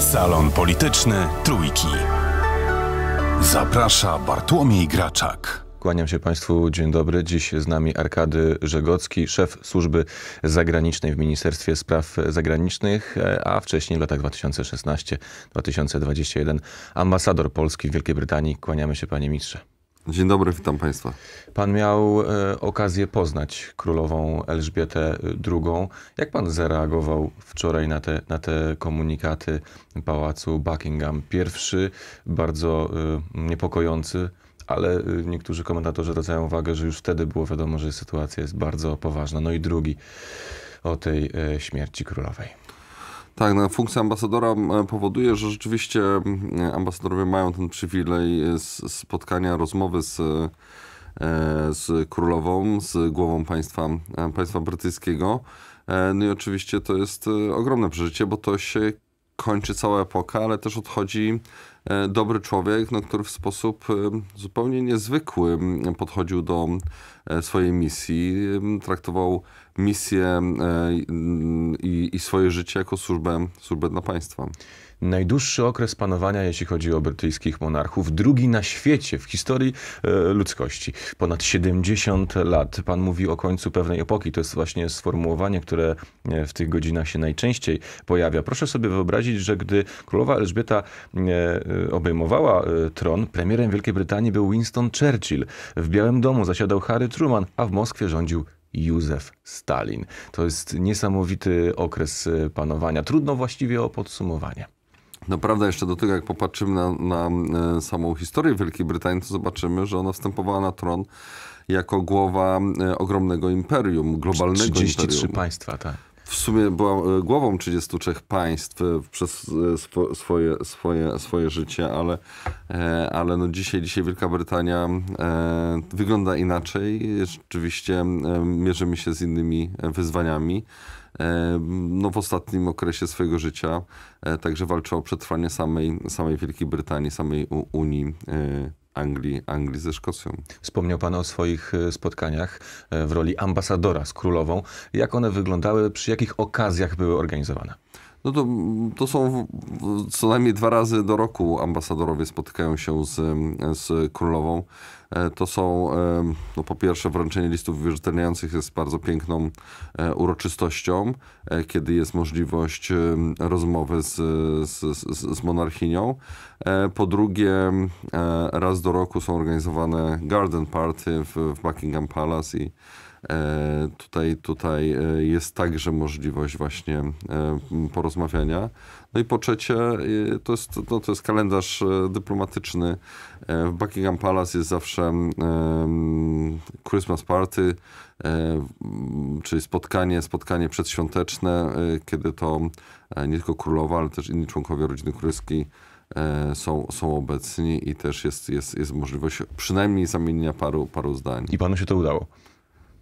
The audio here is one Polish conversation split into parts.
Salon Polityczny Trójki. Zaprasza Bartłomiej Graczak. Kłaniam się Państwu, dzień dobry. Dziś z nami Arkady Żegocki, szef służby zagranicznej w Ministerstwie Spraw Zagranicznych, a wcześniej w latach 2016-2021 ambasador Polski w Wielkiej Brytanii. Kłaniamy się Panie Ministrze. No, dzień dobry, witam Państwa. Pan miał e, okazję poznać królową Elżbietę II. E, Jak pan zareagował wczoraj na te, na te komunikaty pałacu Buckingham? Pierwszy, bardzo e, niepokojący, ale e, niektórzy komentatorzy zwracają uwagę, że już wtedy było wiadomo, że sytuacja jest bardzo poważna. No i drugi o tej e, śmierci królowej. Tak, no, funkcja ambasadora powoduje, że rzeczywiście ambasadorowie mają ten przywilej e, spotkania, rozmowy z, e, z królową, z głową państwa, e, państwa brytyjskiego. No i oczywiście to jest ogromne przeżycie, bo to się kończy cała epoka, ale też odchodzi dobry człowiek, no, który w sposób zupełnie niezwykły podchodził do E, swojej misji, traktował misję e, i, i swoje życie jako służbę, służbę dla państwa. Najdłuższy okres panowania, jeśli chodzi o brytyjskich monarchów, drugi na świecie w historii e, ludzkości. Ponad 70 lat. Pan mówi o końcu pewnej epoki. To jest właśnie sformułowanie, które w tych godzinach się najczęściej pojawia. Proszę sobie wyobrazić, że gdy królowa Elżbieta obejmowała tron, premierem Wielkiej Brytanii był Winston Churchill. W Białym Domu zasiadał Harry Truman, a w Moskwie rządził Józef Stalin. To jest niesamowity okres e, panowania. Trudno właściwie o podsumowanie. Naprawdę no jeszcze do tego, jak popatrzymy na, na e, samą historię Wielkiej Brytanii, to zobaczymy, że ona wstępowała na tron jako głowa e, ogromnego imperium, globalnego 33 imperium. 33 państwa, tak w sumie była e, głową 33 państw e, przez e, swoje, swoje, swoje życie, ale, ale no dzisiaj, dzisiaj Wielka Brytania wygląda inaczej. Rzeczywiście mierzymy się z innymi wyzwaniami no w ostatnim okresie swojego życia, także walczyła o przetrwanie samej, samej Wielkiej Brytanii, samej Unii Anglii, Anglii ze Szkocją. Wspomniał Pan o swoich e, spotkaniach e, w roli ambasadora z królową. Jak one wyglądały, przy jakich okazjach były organizowane? No to, to są co najmniej dwa razy do roku ambasadorowie spotykają się z, z królową. E, to są, e, no po pierwsze, wręczenie listów wierzytelniających jest bardzo piękną e, uroczystością, kiedy jest możliwość rozmowy z, z, z monarchinią. Po drugie, raz do roku są organizowane garden party w, w Buckingham Palace i E, tutaj, tutaj e, jest także możliwość właśnie e, porozmawiania. No i po trzecie, to jest, no to jest kalendarz dyplomatyczny. W Buckingham Palace jest zawsze Christmas Party, czyli spotkanie, spotkanie przedświąteczne, kiedy to nie tylko królowa, ale też inni członkowie rodziny królewskiej są, są obecni i też jest, jest, jest możliwość przynajmniej zamienienia paru, paru zdań. I panu się to udało?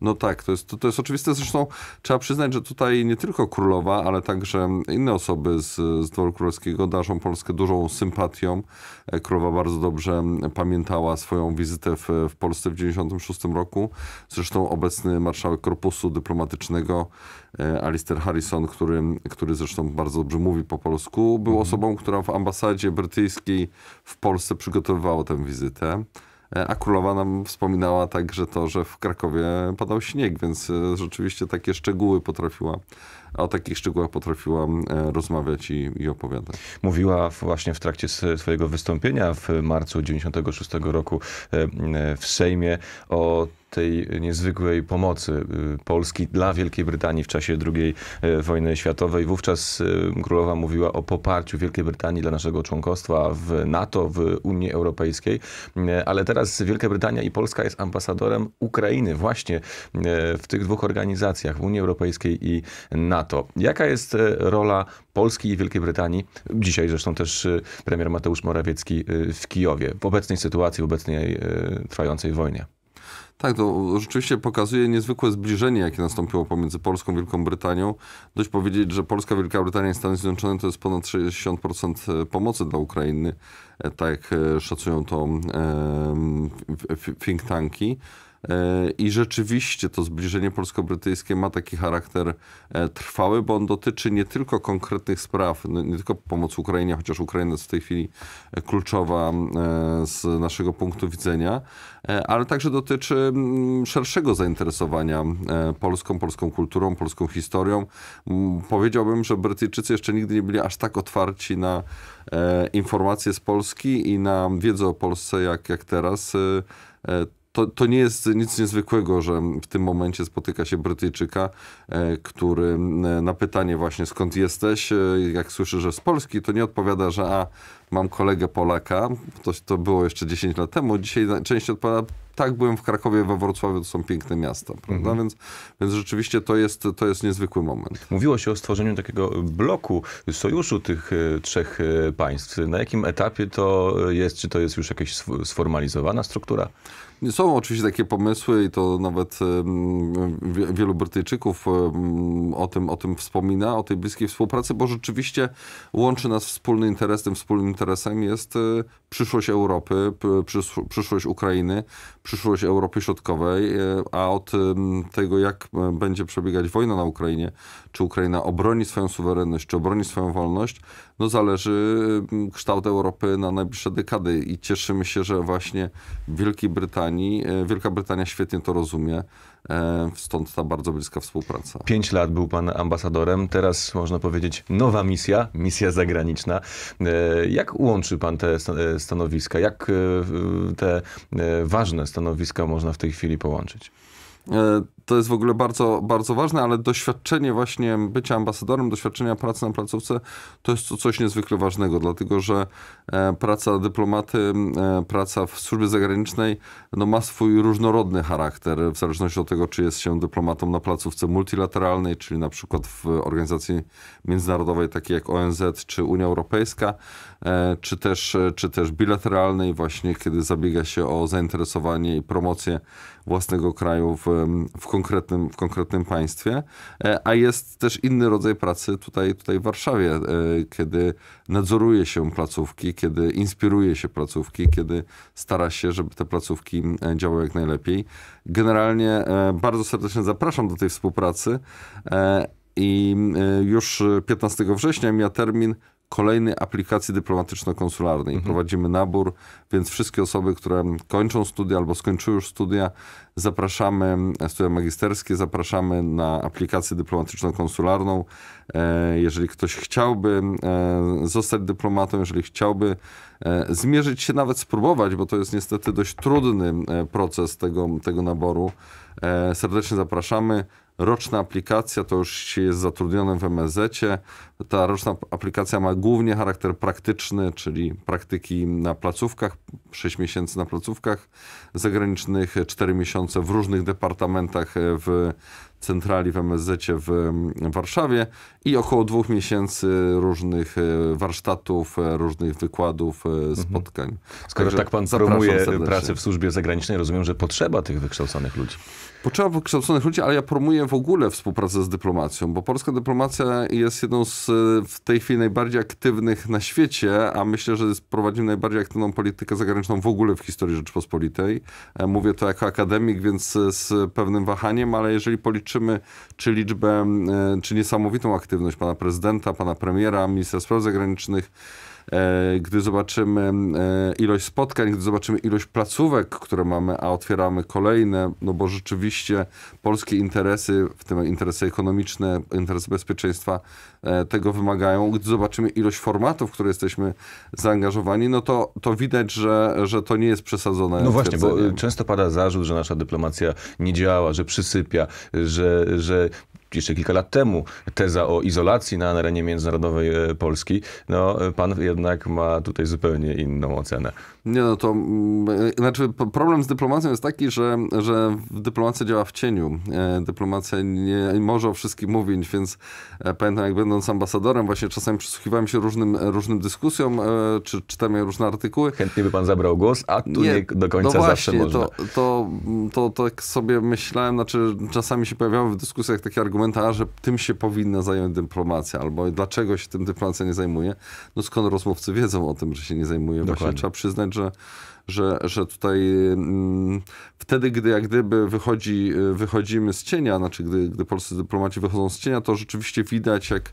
No tak, to jest, to, to jest oczywiste. Zresztą trzeba przyznać, że tutaj nie tylko królowa, ale także inne osoby z, z dworu królewskiego darzą Polskę dużą sympatią. E, królowa bardzo dobrze pamiętała swoją wizytę w, w Polsce w 1996 roku. Zresztą obecny marszałek korpusu dyplomatycznego e, Alistair Harrison, który, który zresztą bardzo dobrze mówi po polsku, był mhm. osobą, która w ambasadzie brytyjskiej w Polsce przygotowywała tę wizytę. E, a królowa nam wspominała także to, że w Krakowie padał śnieg, więc e, rzeczywiście takie szczegóły potrafiła, o takich szczegółach potrafiła e, rozmawiać i, i opowiadać. Mówiła właśnie w trakcie swojego wystąpienia w marcu 96 roku w Sejmie o tej niezwykłej pomocy y, Polski dla Wielkiej Brytanii w czasie II y, wojny światowej. Wówczas y, królowa mówiła o poparciu Wielkiej Brytanii dla naszego członkostwa w NATO, w Unii Europejskiej, ale teraz Wielka Brytania i Polska jest ambasadorem Ukrainy właśnie w tych dwóch organizacjach, w Unii Europejskiej i NATO. Jaka jest rola Polski i Wielkiej Brytanii, dzisiaj zresztą też premier Mateusz Morawiecki w Kijowie, w obecnej sytuacji, w obecnej trwającej wojnie? Tak, to rzeczywiście pokazuje niezwykłe zbliżenie, jakie nastąpiło pomiędzy Polską i Wielką Brytanią. Dość powiedzieć, że Polska, Wielka Brytania i Stany Zjednoczone to jest ponad 60% e, pomocy dla Ukrainy, e, tak e, szacują to think tanki. E, I rzeczywiście to zbliżenie polsko-brytyjskie ma taki charakter e, trwały, bo on dotyczy nie tylko konkretnych spraw, no, nie tylko pomocy Ukrainie, chociaż Ukraina jest w tej chwili e, kluczowa z naszego punktu widzenia, ale także dotyczy szerszego zainteresowania Polską, polską kulturą, polską historią. Powiedziałbym, że Brytyjczycy jeszcze nigdy nie byli aż tak otwarci na informacje z Polski i na wiedzę o Polsce jak, jak teraz to, to nie jest nic niezwykłego, że w tym momencie spotyka się Brytyjczyka, e, który e, na pytanie właśnie skąd jesteś, e, jak słyszy, że z Polski, to nie odpowiada, że a, mam kolegę Polaka, to, to było jeszcze 10 lat temu, dzisiaj częściej odpowiada tak, byłem w Krakowie, we Wrocławiu, to są piękne miasta, prawda? Mhm. Więc, więc rzeczywiście to jest, to jest niezwykły moment. Mówiło się o stworzeniu takiego bloku, sojuszu tych trzech państw. Na jakim etapie to jest? Czy to jest już jakaś sformalizowana struktura? Są oczywiście takie pomysły i to nawet wielu Brytyjczyków o tym, o tym wspomina, o tej bliskiej współpracy, bo rzeczywiście łączy nas wspólny interes. Tym wspólnym interesem jest e, przyszłość Europy, przyszłość Ukrainy, przyszłość Europy Środkowej, e, a od tego, jak e, będzie przebiegać wojna na Ukrainie, czy Ukraina obroni swoją suwerenność, czy obroni swoją wolność, no zależy kształt Europy na najbliższe dekady i cieszymy się, że właśnie w Wielkiej Brytanii Brytanii. E, Wielka Brytania świetnie to rozumie, e, stąd ta bardzo bliska współpraca. Pięć lat był pan ambasadorem, teraz można powiedzieć nowa misja, misja zagraniczna. E, jak łączy pan te stanowiska? Jak te ważne stanowiska można w tej chwili połączyć? to jest w ogóle bardzo, bardzo ważne, ale doświadczenie właśnie bycia ambasadorem, doświadczenia pracy na placówce, to jest to coś niezwykle ważnego, dlatego że e, praca dyplomaty, e, praca w służbie zagranicznej no, ma swój różnorodny charakter, w zależności od tego, czy jest się dyplomatą na placówce multilateralnej, czyli na przykład w organizacji międzynarodowej takiej jak ONZ czy Unia Europejska, e, czy też, czy też bilateralnej, właśnie kiedy zabiega się o zainteresowanie i promocję własnego kraju w, w konkretnym, w konkretnym państwie, e, a jest też inny rodzaj pracy tutaj, tutaj w Warszawie, e, kiedy nadzoruje się placówki, kiedy inspiruje się placówki, kiedy stara się, żeby te placówki e, działały jak najlepiej. Generalnie bardzo serdecznie zapraszam do tej współpracy i już 15 września mija termin kolejnej aplikacji dyplomatyczno-konsularnej. Mhm. Prowadzimy nabór, więc wszystkie osoby, które kończą studia albo skończyły już studia, zapraszamy, studia magisterskie, zapraszamy na aplikację dyplomatyczno-konsularną. E, jeżeli ktoś chciałby e, zostać dyplomatą, jeżeli chciałby e, zmierzyć się, nawet spróbować, bo to jest niestety dość trudny proces tego, tego naboru, serdecznie zapraszamy roczna aplikacja to już się jest zatrudnionym w MSZ-cie. Ta roczna aplikacja ma głównie charakter praktyczny, czyli praktyki na placówkach, 6 miesięcy na placówkach zagranicznych, 4 miesiące w różnych departamentach e, w centrali w MSZ w Warszawie i około dwóch miesięcy różnych e, warsztatów, e, różnych wykładów, e, mhm. spotkań. Skoro Także tak pan promuje pracę w służbie zagranicznej, rozumiem, że potrzeba tych wykształconych ludzi. Potrzeba wykształconych ludzi, ale ja promuję w ogóle współpracę z dyplomacją, bo polska dyplomacja jest jedną z w tej chwili najbardziej aktywnych na świecie, a myślę, że prowadzimy najbardziej aktywną politykę zagraniczną w ogóle w historii Rzeczpospolitej. Mówię to jako akademik, więc z pewnym wahaniem, ale jeżeli policzymy liczymy, czy liczbę, e, czy niesamowitą aktywność pana prezydenta, pana premiera, ministra spraw zagranicznych, E, gdy zobaczymy e, ilość spotkań, gdy zobaczymy ilość placówek, które mamy, a otwieramy kolejne, no bo rzeczywiście polskie interesy, w tym interesy ekonomiczne, interesy bezpieczeństwa e, tego wymagają. Gdy zobaczymy ilość formatów, w które jesteśmy zaangażowani, no to, to widać, że, że to nie jest przesadzone. No właśnie, bo często pada zarzut, że nasza dyplomacja nie działa, że przysypia, że, że jeszcze kilka lat temu teza o izolacji na arenie międzynarodowej e, Polski, no e, pan jednak ma tutaj zupełnie inną ocenę. Nie no to, mm, e, znaczy problem z dyplomacją jest taki, że, że dyplomacja działa w cieniu. Dyplomacja nie może o wszystkim mówić, więc pamiętam jak będąc ambasadorem właśnie czasami przysłuchiwałem się różnym, różnym dyskusjom, czy czytałem różne artykuły. Chętnie by pan zabrał głos, a tu nie, nie do końca no właśnie, zawsze można. To, to, to tak sobie myślałem, znaczy czasami się pojawiały w dyskusjach takie argumenty, komentarza, że tym się powinna zająć dyplomacja, albo dlaczego się tym dyplomacja nie zajmuje. No skąd rozmówcy wiedzą o tym, że się nie zajmuje? Dokładnie. Właśnie trzeba przyznać, że że, że tutaj mm, wtedy, gdy jak gdyby wychodzi, wychodzimy z cienia, znaczy gdy, gdy polscy dyplomaci wychodzą z cienia, to rzeczywiście widać, jak,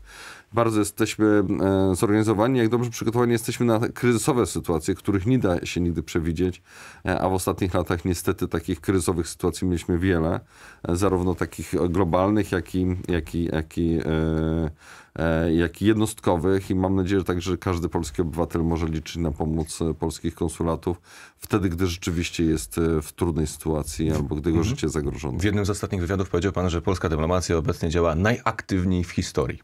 bardzo jesteśmy e, zorganizowani, jak dobrze przygotowani jesteśmy na kryzysowe sytuacje, których nie da się nigdy przewidzieć, e, a w ostatnich latach niestety takich kryzysowych sytuacji mieliśmy wiele, e, zarówno takich globalnych, jak i, jak i, jak i jak i jednostkowych i mam nadzieję że także każdy polski obywatel może liczyć na pomoc polskich konsulatów wtedy, gdy rzeczywiście jest w trudnej sytuacji albo gdy jego mhm. życie zagrożone. W jednym z ostatnich wywiadów powiedział pan, że polska dyplomacja obecnie działa najaktywniej w historii.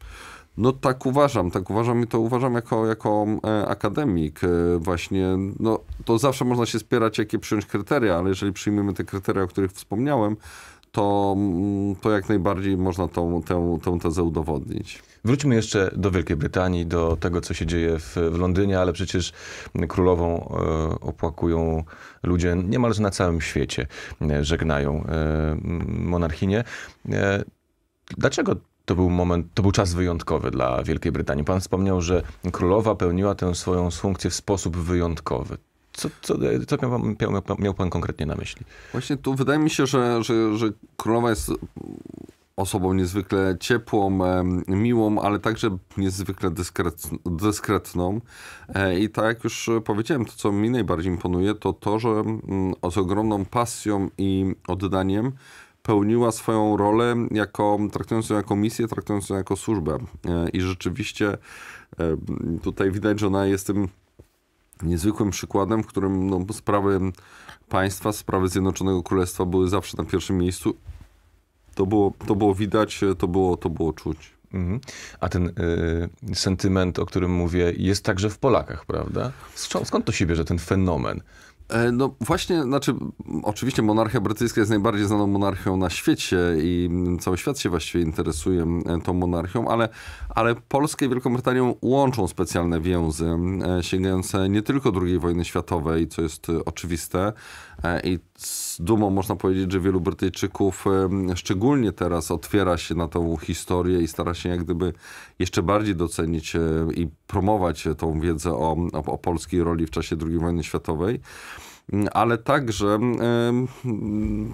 No tak uważam, tak uważam i to uważam jako, jako e, akademik e, właśnie. No, to zawsze można się spierać, jakie przyjąć kryteria, ale jeżeli przyjmiemy te kryteria, o których wspomniałem, to, mm, to jak najbardziej można tą, tę, tę tezę udowodnić. Wróćmy jeszcze do Wielkiej Brytanii, do tego, co się dzieje w, w Londynie, ale przecież królową e, opłakują ludzie niemalże na całym świecie, e, żegnają e, monarchinię. E, dlaczego to był moment, to był czas wyjątkowy dla Wielkiej Brytanii. Pan wspomniał, że królowa pełniła tę swoją funkcję w sposób wyjątkowy. Co, co, co miał, miał, miał, pan konkretnie na myśli? Właśnie tu wydaje mi się, że, że, że królowa jest osobą niezwykle ciepłą, miłą, ale także niezwykle dyskretną. E, I tak jak już powiedziałem, to co mi najbardziej imponuje, to to, że mm, z ogromną pasją i oddaniem pełniła swoją rolę jako, traktując ją jako misję, traktując ją jako służbę. E, I rzeczywiście e, tutaj widać, że ona jest tym niezwykłym przykładem, w którym no, sprawy państwa, sprawy Zjednoczonego Królestwa były zawsze na pierwszym miejscu. To było, to było widać, to było, to było czuć. Mhm. A ten y, sentyment, o którym mówię, jest także w Polakach, prawda? Skąd to się bierze, ten fenomen? E, no właśnie, znaczy oczywiście monarchia brytyjska jest najbardziej znaną monarchią na świecie i cały świat się właściwie interesuje e, tą monarchią, ale, ale Polskę i Wielką Brytanią łączą specjalne więzy e, sięgające nie tylko II wojny światowej, co jest oczywiste, E, i z dumą można powiedzieć, że wielu Brytyjczyków szczególnie teraz otwiera się na tą historię i stara się jak gdyby jeszcze bardziej docenić e, i promować tą wiedzę o, o, o polskiej roli w czasie II wojny światowej mm, ale także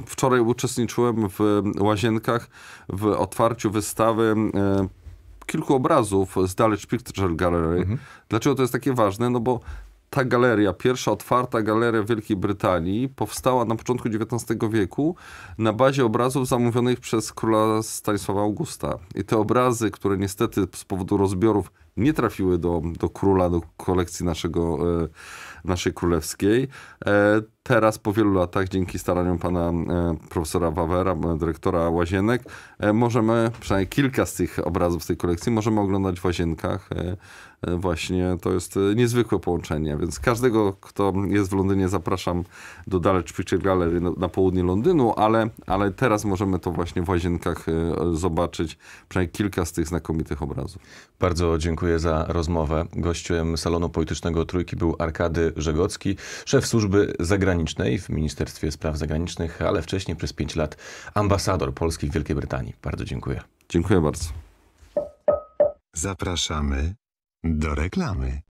wczoraj uczestniczyłem w Łazienkach w otwarciu wystawy kilku obrazów z Dalecz Picture Gallery. Mhm. Dlaczego to jest takie ważne? No bo ta galeria, pierwsza otwarta galeria Wielkiej Brytanii, powstała na początku XIX wieku na bazie obrazów zamówionych przez króla Stanisława Augusta. I te obrazy, które niestety z powodu rozbiorów nie trafiły do, do króla, do kolekcji naszego, e, naszej królewskiej, e, Teraz po wielu latach, dzięki staraniom pana e, profesora Wawera, e, dyrektora Łazienek, e, możemy, przynajmniej kilka z tych obrazów z tej kolekcji, możemy oglądać w Łazienkach. Właśnie to jest niezwykłe połączenie, więc każdego, kto jest w Londynie, zapraszam do Daleć Picture Gallery na południe Londynu, ale, ale teraz możemy to właśnie w Łazienkach zobaczyć, przynajmniej kilka z tych znakomitych obrazów. Bardzo dziękuję za rozmowę. Gościem salonu politycznego Trójki był Arkady Żegocki, szef służby zagranicznej Zagranicznej w Ministerstwie Spraw Zagranicznych, ale wcześniej przez 5 lat ambasador Polski w Wielkiej Brytanii. Bardzo dziękuję. Dziękuję bardzo. Zapraszamy do reklamy.